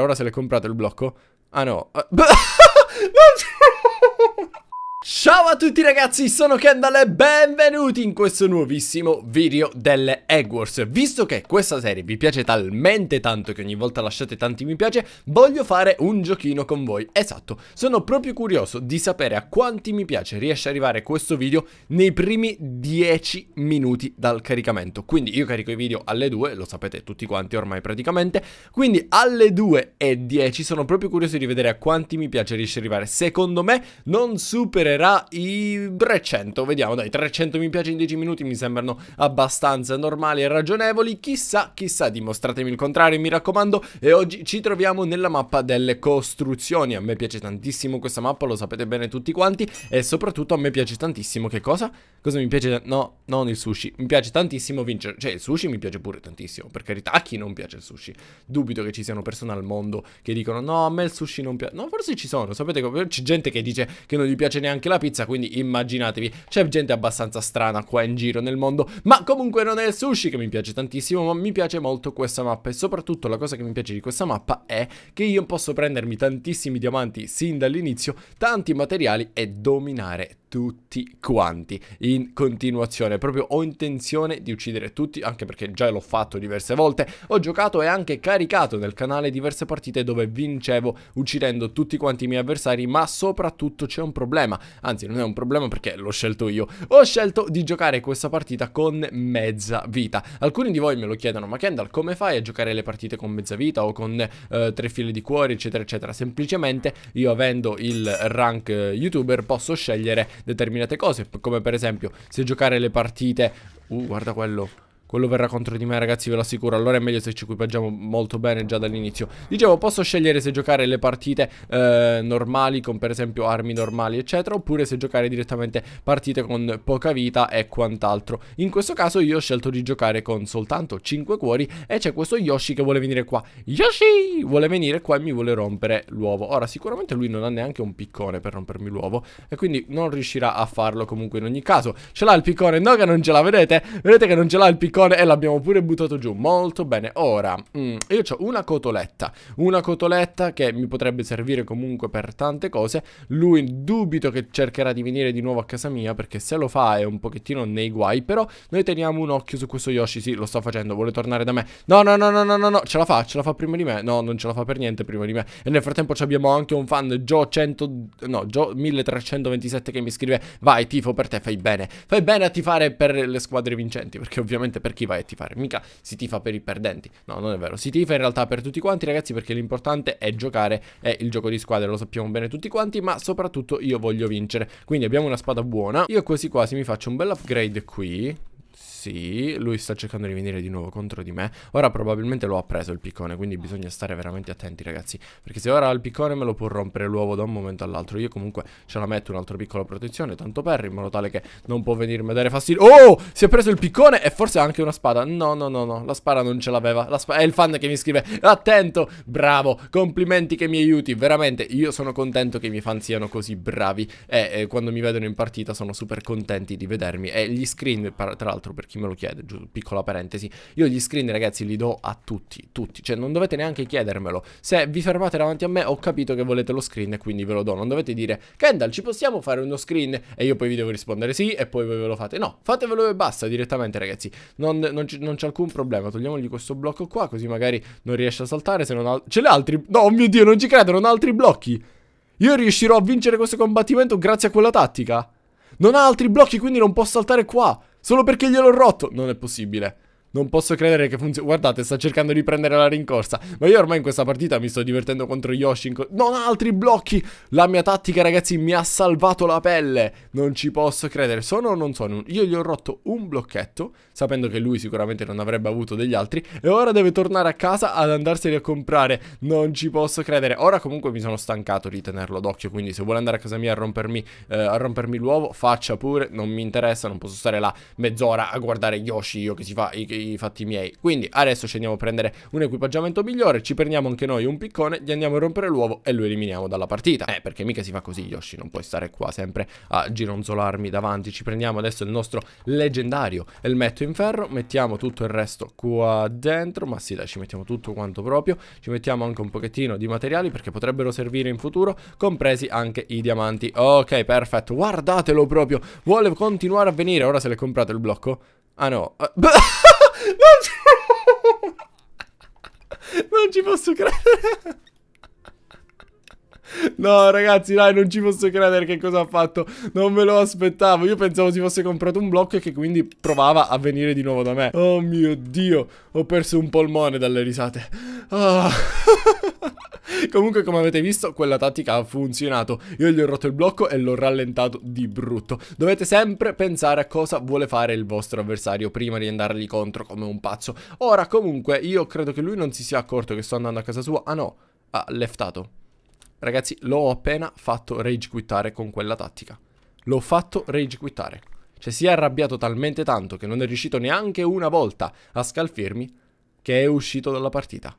Ora se l'è comprato il blocco? Ah no. non c'è... Ciao a tutti ragazzi, sono Kendall e benvenuti in questo nuovissimo video delle Egg Wars. Visto che questa serie vi piace talmente tanto che ogni volta lasciate tanti mi piace, voglio fare un giochino con voi. Esatto, sono proprio curioso di sapere a quanti mi piace riesce ad arrivare questo video nei primi 10 minuti dal caricamento. Quindi io carico i video alle 2, lo sapete tutti quanti ormai praticamente, quindi alle 2 e 10 sono proprio curioso di vedere a quanti mi piace riesce ad arrivare. Secondo me non supererà supererà i 300, vediamo dai, 300 mi piace in 10 minuti mi sembrano abbastanza normali e ragionevoli, chissà, chissà, dimostratemi il contrario mi raccomando e oggi ci troviamo nella mappa delle costruzioni, a me piace tantissimo questa mappa, lo sapete bene tutti quanti e soprattutto a me piace tantissimo che cosa? Cosa mi piace? No, non il sushi. Mi piace tantissimo vincere. Cioè, il sushi mi piace pure tantissimo, per carità. A chi non piace il sushi? Dubito che ci siano persone al mondo che dicono no, a me il sushi non piace. No, forse ci sono. Sapete, c'è gente che dice che non gli piace neanche la pizza, quindi immaginatevi. C'è gente abbastanza strana qua in giro nel mondo, ma comunque non è il sushi che mi piace tantissimo, ma mi piace molto questa mappa. E soprattutto la cosa che mi piace di questa mappa è che io posso prendermi tantissimi diamanti sin dall'inizio, tanti materiali e dominare tutto tutti quanti in continuazione. Proprio ho intenzione di uccidere tutti, anche perché già l'ho fatto diverse volte. Ho giocato e anche caricato nel canale diverse partite dove vincevo uccidendo tutti quanti i miei avversari, ma soprattutto c'è un problema. Anzi, non è un problema perché l'ho scelto io. Ho scelto di giocare questa partita con mezza vita. Alcuni di voi me lo chiedono, ma Kendall, come fai a giocare le partite con mezza vita o con eh, tre file di cuori, eccetera, eccetera? Semplicemente io avendo il rank eh, youtuber posso scegliere determinate cose, come per esempio se giocare le partite... Uh, guarda quello quello verrà contro di me ragazzi ve lo assicuro Allora è meglio se ci equipaggiamo molto bene già dall'inizio Dicevo posso scegliere se giocare le partite eh, normali Con per esempio armi normali eccetera Oppure se giocare direttamente partite con poca vita e quant'altro In questo caso io ho scelto di giocare con soltanto 5 cuori E c'è questo Yoshi che vuole venire qua Yoshi vuole venire qua e mi vuole rompere l'uovo Ora sicuramente lui non ha neanche un piccone per rompermi l'uovo E quindi non riuscirà a farlo comunque in ogni caso Ce l'ha il piccone? No che non ce l'ha vedete? Vedete che non ce l'ha il piccone? attenzione e l'abbiamo pure buttato giù, molto bene. Ora, mm, io ho una cotoletta, una cotoletta che mi potrebbe servire comunque per tante cose. Lui dubito che cercherà di venire di nuovo a casa mia perché se lo fa è un pochettino nei guai, però noi teniamo un occhio su questo Yoshi, sì, lo sto facendo, vuole tornare da me. No, no, no, no, no, no, no, ce la fa, ce la fa prima di me. No, non ce la fa per niente prima di me. E nel frattempo abbiamo anche un fan Joe 100 no, Joe 1327 che mi scrive "Vai tifo per te, fai bene. Fai bene a tifare per le squadre vincenti, perché ovviamente per chi vai a tifare, mica si tifa per i perdenti. No, non è vero, si tifa in realtà per tutti quanti ragazzi perché l'importante è giocare, è il gioco di squadra, lo sappiamo bene tutti quanti, ma soprattutto io voglio vincere. Quindi abbiamo una spada buona, io quasi quasi mi faccio un bel upgrade qui sì, lui sta cercando di venire di nuovo contro di me. Ora probabilmente lo ha preso il piccone, quindi bisogna stare veramente attenti ragazzi. Perché se ora ha il piccone me lo può rompere l'uovo da un momento all'altro. Io comunque ce la metto un'altra piccola protezione, tanto per, in modo tale che non può venirmi a dare fastidio. Oh, si è preso il piccone e forse anche una spada. No, no, no, no, la spada non ce l'aveva. è il fan che mi scrive, attento, bravo, complimenti che mi aiuti. Veramente, io sono contento che i miei fan siano così bravi. E eh, quando mi vedono in partita sono super contenti di vedermi. E gli screen, tra l'altro, perché chi me lo chiede, giusto, piccola parentesi. Io gli screen, ragazzi, li do a tutti, tutti. Cioè, non dovete neanche chiedermelo. Se vi fermate davanti a me, ho capito che volete lo screen e quindi ve lo do. Non dovete dire, Kendall, ci possiamo fare uno screen? E io poi vi devo rispondere sì e poi voi ve lo fate. No, fatevelo e basta direttamente, ragazzi. Non, non, non c'è alcun problema. Togliamogli questo blocco qua, così magari non riesce a saltare. Se non ha... Ce l'ha altri... No, oh mio Dio, non ci credo, non ha altri blocchi. Io riuscirò a vincere questo combattimento grazie a quella tattica. Non ha altri blocchi, quindi non può saltare qua. Solo perché gliel'ho rotto! Non è possibile. Non posso credere che funzioni. Guardate, sta cercando di prendere la rincorsa. Ma io ormai in questa partita mi sto divertendo contro Yoshi. Co non altri blocchi. La mia tattica, ragazzi, mi ha salvato la pelle. Non ci posso credere. Sono o non sono? Io gli ho rotto un blocchetto, sapendo che lui sicuramente non avrebbe avuto degli altri. E ora deve tornare a casa ad andarseli a comprare. Non ci posso credere. Ora comunque mi sono stancato di tenerlo d'occhio. Quindi se vuole andare a casa mia a rompermi, eh, rompermi l'uovo, faccia pure. Non mi interessa, non posso stare là mezz'ora a guardare Yoshi io che si fa... I, i fatti miei. Quindi adesso ci andiamo a prendere un equipaggiamento migliore, ci prendiamo anche noi un piccone, gli andiamo a rompere l'uovo e lo eliminiamo dalla partita. Eh, perché mica si fa così, Yoshi, non puoi stare qua sempre a gironzolarmi davanti. Ci prendiamo adesso il nostro leggendario elmetto in ferro, mettiamo tutto il resto qua dentro, ma sì, dai, ci mettiamo tutto quanto proprio. Ci mettiamo anche un pochettino di materiali perché potrebbero servire in futuro, compresi anche i diamanti. Ok, perfetto, guardatelo proprio, vuole continuare a venire. Ora se l'è comprato il blocco? Ah no. Non ci... non ci posso credere. No, ragazzi, dai, non ci posso credere che cosa ha fatto. Non me lo aspettavo. Io pensavo si fosse comprato un blocco e che quindi provava a venire di nuovo da me. Oh mio Dio, ho perso un polmone dalle risate. Ah. Oh. Comunque, come avete visto, quella tattica ha funzionato. Io gli ho rotto il blocco e l'ho rallentato di brutto. Dovete sempre pensare a cosa vuole fare il vostro avversario prima di andargli contro come un pazzo. Ora, comunque, io credo che lui non si sia accorto che sto andando a casa sua. Ah no, ha leftato. Ragazzi, l'ho appena fatto rage quittare con quella tattica. L'ho fatto rage quittare. Cioè si è arrabbiato talmente tanto che non è riuscito neanche una volta a scalfirmi che è uscito dalla partita.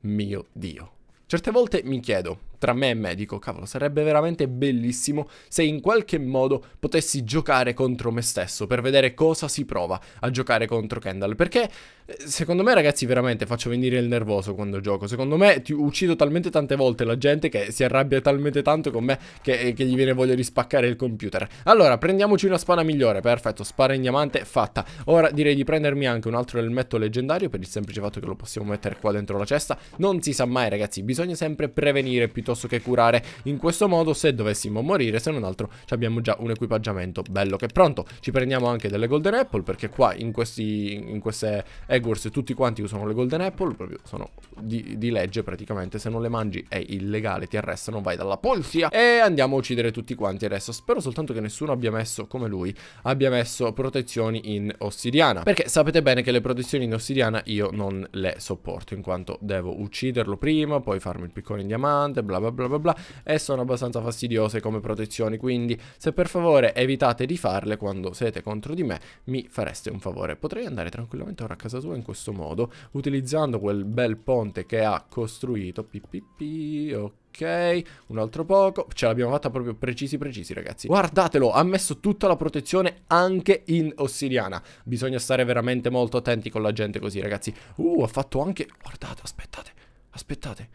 Mio Dio. Certe volte mi chiedo, tra me e me, dico cavolo, sarebbe veramente bellissimo se in qualche modo potessi giocare contro me stesso per vedere cosa si prova a giocare contro Kendall, perché eh, secondo me ragazzi veramente faccio venire il nervoso quando gioco, secondo me ti uccido talmente tante volte la gente che si arrabbia talmente tanto con me che, eh, che gli viene voglia di spaccare il computer. Allora, prendiamoci una spana migliore, perfetto, spara in diamante, fatta. Ora direi di prendermi anche un altro elmetto leggendario per il semplice fatto che lo possiamo mettere qua dentro la cesta, non si sa mai ragazzi, bisogna sempre prevenire piuttosto piuttosto che curare in questo modo se dovessimo morire se non altro abbiamo già un equipaggiamento bello che è pronto ci prendiamo anche delle golden apple perché qua in, questi, in queste Eggwars tutti quanti usano le golden apple proprio sono di, di, legge praticamente se non le mangi è illegale ti arrestano vai dalla polizia e andiamo a uccidere tutti quanti adesso spero soltanto che nessuno abbia messo come lui abbia messo protezioni in ossidiana perché sapete bene che le protezioni in ossidiana io non le sopporto in quanto devo ucciderlo prima poi farmi il piccone in diamante bla bla bla bla bla bla e sono abbastanza fastidiose come protezioni, quindi se per favore evitate di farle quando siete contro di me mi fareste un favore. Potrei andare tranquillamente ora a casa tua in questo modo, utilizzando quel bel ponte che ha costruito, pippipi, ok. Ok, un altro poco. Ce l'abbiamo fatta proprio precisi precisi, ragazzi. Guardatelo, ha messo tutta la protezione anche in ossidiana. Bisogna stare veramente molto attenti con la gente così, ragazzi. Uh, ha fatto anche... Guardate, aspettate, aspettate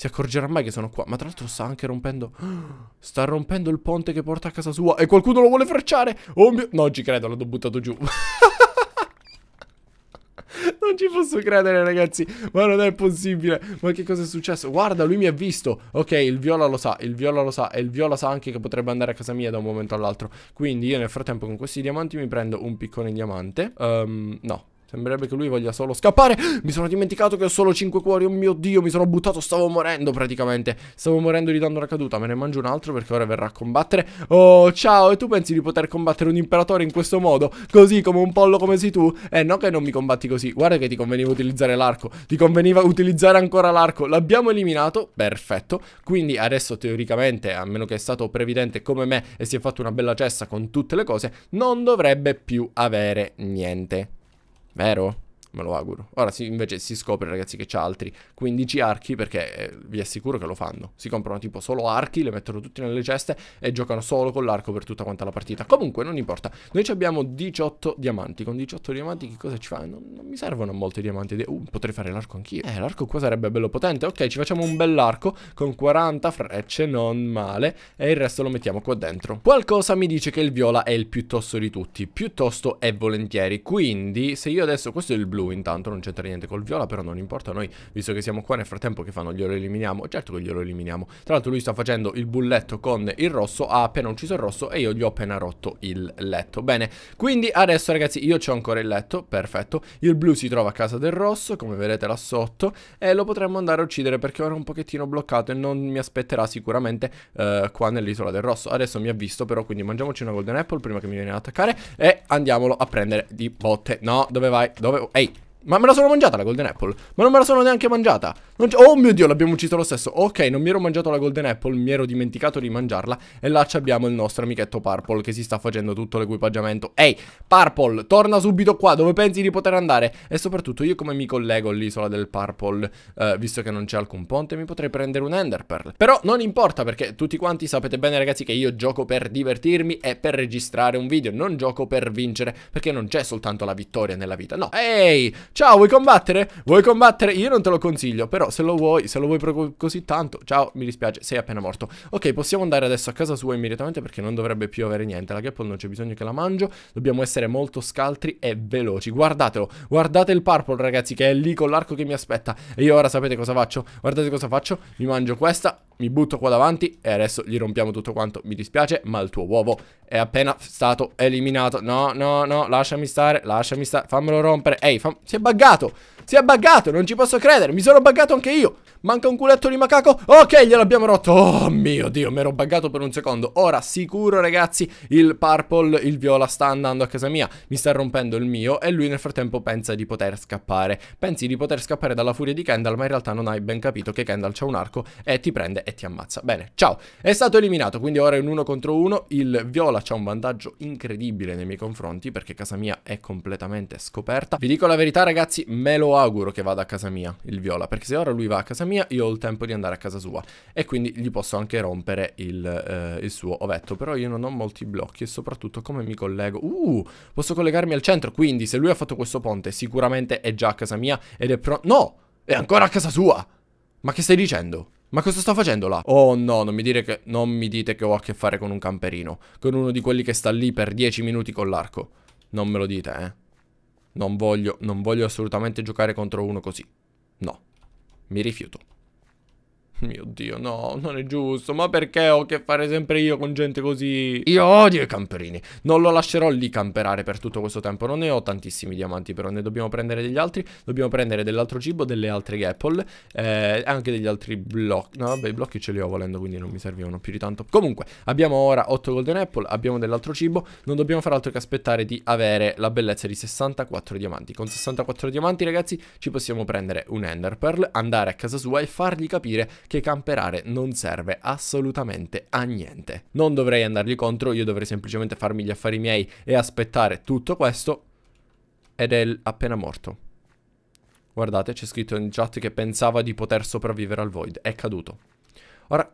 si accorgerà mai che sono qua. Ma tra l'altro sta anche rompendo... Sta rompendo il ponte che porta a casa sua. E qualcuno lo vuole frecciare. Oh mio... No, ci credo, l'ho buttato giù. non ci posso credere, ragazzi. Ma non è possibile. Ma che cosa è successo? Guarda, lui mi ha visto. Ok, il viola lo sa, il viola lo sa. E il viola sa anche che potrebbe andare a casa mia da un momento all'altro. Quindi io nel frattempo con questi diamanti mi prendo un piccone in diamante. Um, no, Sembrerebbe che lui voglia solo scappare. Mi sono dimenticato che ho solo 5 cuori. Oh mio dio, mi sono buttato. Stavo morendo praticamente. Stavo morendo ridando una caduta. Me ne mangio un altro perché ora verrà a combattere. Oh, ciao. E tu pensi di poter combattere un imperatore in questo modo? Così come un pollo come sei tu? Eh, no che non mi combatti così. Guarda che ti conveniva utilizzare l'arco. Ti conveniva utilizzare ancora l'arco. L'abbiamo eliminato. Perfetto. Quindi adesso teoricamente, a meno che è stato previdente come me e si è fatto una bella cessa con tutte le cose, non dovrebbe più avere niente. Vero. Me lo auguro. Ora si, invece si scopre, ragazzi, che c'ha altri 15 archi perché eh, vi assicuro che lo fanno. Si comprano tipo solo archi, le mettono tutti nelle ceste e giocano solo con l'arco per tutta quanta la partita. Comunque, non importa. Noi abbiamo 18 diamanti. Con 18 diamanti che cosa ci fa? Non, non mi servono molti diamanti. Uh, potrei fare l'arco anch'io. Eh, l'arco qua sarebbe bello potente. Ok, ci facciamo un bell'arco con 40 frecce, non male. E il resto lo mettiamo qua dentro. Qualcosa mi dice che il viola è il piuttosto di tutti. Piuttosto e volentieri. Quindi, se io adesso... Questo è il blu blu intanto, non c'entra niente col viola, però non importa, noi visto che siamo qua nel frattempo che fanno glielo eliminiamo, certo che glielo eliminiamo. Tra l'altro lui sta facendo il bulletto con il rosso, ha appena ucciso il rosso e io gli ho appena rotto il letto. Bene, quindi adesso ragazzi io ho ancora il letto, perfetto. Il blu si trova a casa del rosso, come vedete là sotto, e lo potremmo andare a uccidere perché ora è un pochettino bloccato e non mi aspetterà sicuramente eh, qua nell'isola del rosso. Adesso mi ha visto però, quindi mangiamoci una golden apple prima che mi viene ad attaccare e andiamolo a prendere di botte. No, dove vai? Dove... Ehi, ma me la sono mangiata la Golden Apple. Ma non me la sono neanche mangiata. oh mio dio, l'abbiamo ucciso lo stesso. Ok, non mi ero mangiato la Golden Apple, mi ero dimenticato di mangiarla. E là abbiamo il nostro amichetto Purple che si sta facendo tutto l'equipaggiamento. Ehi, Purple, torna subito qua dove pensi di poter andare. E soprattutto io come mi collego all'isola del Purple, eh, visto che non c'è alcun ponte, mi potrei prendere un Ender Pearl. Però non importa perché tutti quanti sapete bene ragazzi che io gioco per divertirmi e per registrare un video. Non gioco per vincere perché non c'è soltanto la vittoria nella vita. No, ehi! Ciao, vuoi combattere? Vuoi combattere? Io non te lo consiglio, però se lo vuoi, se lo vuoi così tanto, ciao, mi dispiace, sei appena morto. Ok, possiamo andare adesso a casa sua immediatamente perché non dovrebbe più avere niente. La Gapple non c'è bisogno che la mangio, dobbiamo essere molto scaltri e veloci. Guardatelo, guardate il Purple, ragazzi, che è lì con l'arco che mi aspetta. E io ora sapete cosa faccio? Guardate cosa faccio, mi mangio questa, mi butto qua davanti e adesso gli rompiamo tutto quanto. Mi dispiace, ma il tuo uovo è appena stato eliminato. No, no, no, lasciami stare, lasciami stare, fammelo rompere. Ehi, fam... si è è buggato. Si è buggato, non ci posso credere, mi sono buggato anche io. Manca un culetto di macaco. Ok, gliel'abbiamo rotto. Oh mio Dio, mi ero buggato per un secondo. Ora, sicuro ragazzi, il purple, il viola sta andando a casa mia. Mi sta rompendo il mio e lui nel frattempo pensa di poter scappare. Pensi di poter scappare dalla furia di Kendall, ma in realtà non hai ben capito che Kendall c'ha un arco e ti prende e ti ammazza. Bene, ciao. È stato eliminato, quindi ora è un 1 contro 1. Il viola c'ha un vantaggio incredibile nei miei confronti perché casa mia è completamente scoperta. Vi dico la verità ragazzi, me lo auguro che vada a casa mia il viola, perché se ora lui va a casa mia mia, io ho il tempo di andare a casa sua e quindi gli posso anche rompere il, eh, il suo ovetto, però io non ho molti blocchi e soprattutto come mi collego? Uh, posso collegarmi al centro, quindi se lui ha fatto questo ponte sicuramente è già a casa mia ed è pro... No! È ancora a casa sua! Ma che stai dicendo? Ma cosa sto facendo là? Oh no, non mi, dire che, non mi, dite che ho a che fare con un camperino. Con uno di quelli che sta lì per 10 minuti con l'arco. Non me lo dite, eh. Non voglio, non voglio assolutamente giocare contro uno così. No mi rifiuto. Mio Dio, no, non è giusto. Ma perché ho a che fare sempre io con gente così? Io odio i camperini. Non lo lascerò lì camperare per tutto questo tempo. Non ne ho tantissimi diamanti, però ne dobbiamo prendere degli altri. Dobbiamo prendere dell'altro cibo, delle altre apple. Eh, anche degli altri blocchi. No, vabbè, i blocchi ce li ho volendo, quindi non mi servivano più di tanto. Comunque, abbiamo ora 8 golden apple. Abbiamo dell'altro cibo. Non dobbiamo far altro che aspettare di avere la bellezza di 64 diamanti. Con 64 diamanti, ragazzi, ci possiamo prendere un ender pearl, andare a casa sua e fargli capire che camperare non serve assolutamente a niente. Non dovrei andargli contro, io dovrei semplicemente farmi gli affari miei e aspettare tutto questo ed è appena morto. Guardate, c'è scritto in chat che pensava di poter sopravvivere al Void. È caduto. Ora,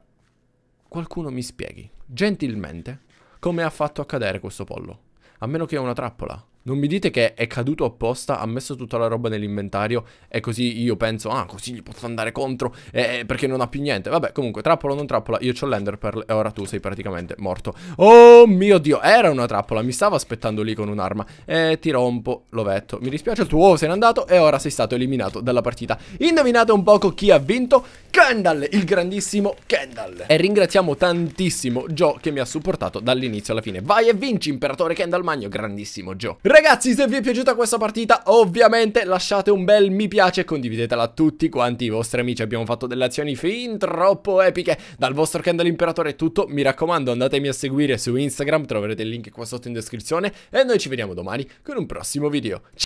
qualcuno mi spieghi, gentilmente, come ha fatto a cadere questo pollo. A meno che è una trappola. Non mi dite che è caduto apposta, ha messo tutta la roba nell'inventario e così io penso, ah, così gli posso andare contro eh, eh perché non ha più niente. Vabbè, comunque, trappola o non trappola, io c'ho l'ender pearl e ora tu sei praticamente morto. Oh mio Dio, era una trappola, mi stavo aspettando lì con un'arma. Eh, ti rompo l'ovetto. Mi dispiace, il tuo uovo oh, se n'è andato e ora sei stato eliminato dalla partita. Indovinate un poco chi ha vinto? Kendall, il grandissimo Kendall. E ringraziamo tantissimo Joe che mi ha supportato dall'inizio alla fine. Vai e vinci, imperatore Kendall Magno, grandissimo Joe. Ragazzi se vi è piaciuta questa partita ovviamente lasciate un bel mi piace e condividetela a tutti quanti i vostri amici Abbiamo fatto delle azioni fin troppo epiche Dal vostro Candle Imperatore è tutto Mi raccomando andatemi a seguire su Instagram Troverete il link qua sotto in descrizione E noi ci vediamo domani con un prossimo video Ciao